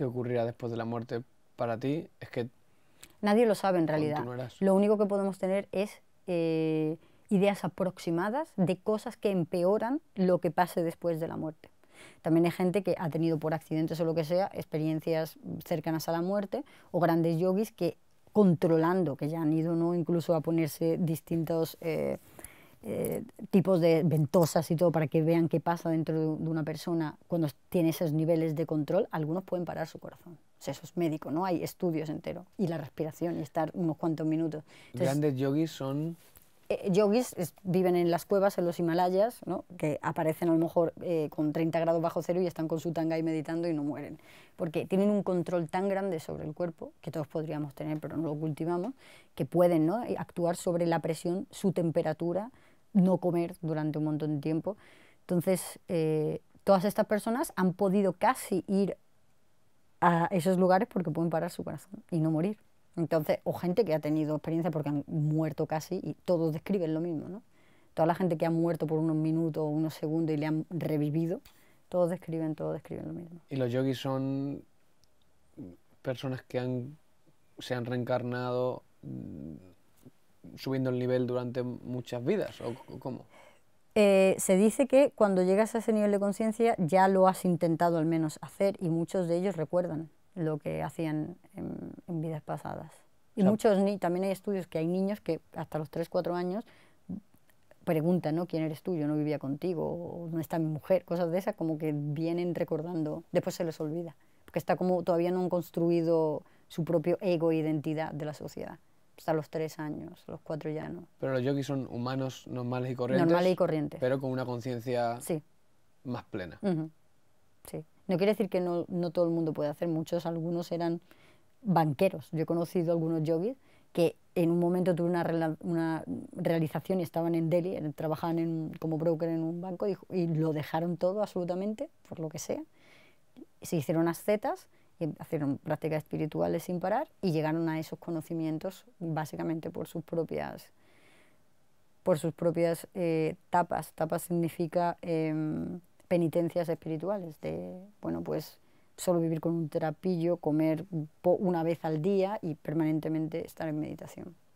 ¿Qué ocurrirá después de la muerte para ti es que... Nadie lo sabe en realidad. Lo único que podemos tener es eh, ideas aproximadas de cosas que empeoran lo que pase después de la muerte. También hay gente que ha tenido por accidentes o lo que sea experiencias cercanas a la muerte o grandes yogis que controlando, que ya han ido ¿no? incluso a ponerse distintos... Eh, eh, tipos de ventosas y todo para que vean qué pasa dentro de, una persona cuando tiene esos niveles de control, algunos pueden parar su corazón. sea, eso es médico, ¿no? Hay estudios enteros. Y la respiración y estar unos cuantos minutos. ¿Grandes yogis son...? Eh, yogis viven en las cuevas, en los Himalayas, ¿no? que aparecen a lo mejor eh, con 30 grados bajo cero y están con su tanga y meditando y no mueren. Porque tienen un control tan grande sobre el cuerpo, que todos podríamos tener pero no lo cultivamos, que pueden ¿no? actuar sobre la presión, su temperatura, no comer durante un montón de tiempo. Entonces, eh, todas estas personas han podido casi ir a esos lugares porque pueden parar su corazón y no morir. Entonces, o gente que ha tenido experiencia porque han muerto casi y todos describen lo mismo, ¿no? Toda la gente que ha muerto por unos minutos o unos segundos y le han revivido, todos describen, todos describen lo mismo. ¿Y los yogis son personas que han, se han reencarnado mm, subiendo el nivel durante muchas vidas? ¿O cómo? Eh, se dice que cuando llegas a ese nivel de conciencia ya lo has intentado al menos hacer y muchos de ellos recuerdan lo que hacían en, vidas pasadas. Y también hay estudios que hay niños que hasta los 3, 4 años preguntan, ¿Quién eres tú? Yo no vivía contigo, no está mi mujer, cosas de esas como que vienen recordando, después se les olvida, porque está como todavía no han construido su propio ego e identidad de la sociedad hasta pues, los tres años, los cuatro ya no. Pero los yogis son humanos normales y corrientes. Normales y corrientes. Pero con una conciencia sí. más plena. Sí. No quiere decir que no, no, todo el mundo puede hacer, muchos, algunos eran banqueros. Yo he conocido algunos yogis que en un momento tuve una, una realización y estaban en Delhi, trabajaban como broker en un banco y, y lo dejaron todo absolutamente, por lo que sea. Se hicieron ascetas Hacieron hicieron prácticas espirituales sin parar y llegaron a esos conocimientos básicamente por sus propias por sus propias eh, tapas. Tapas significa em, penitencias espirituales, de, bueno, pues solo vivir con un terapillo, comer una vez al día y permanentemente estar en meditación.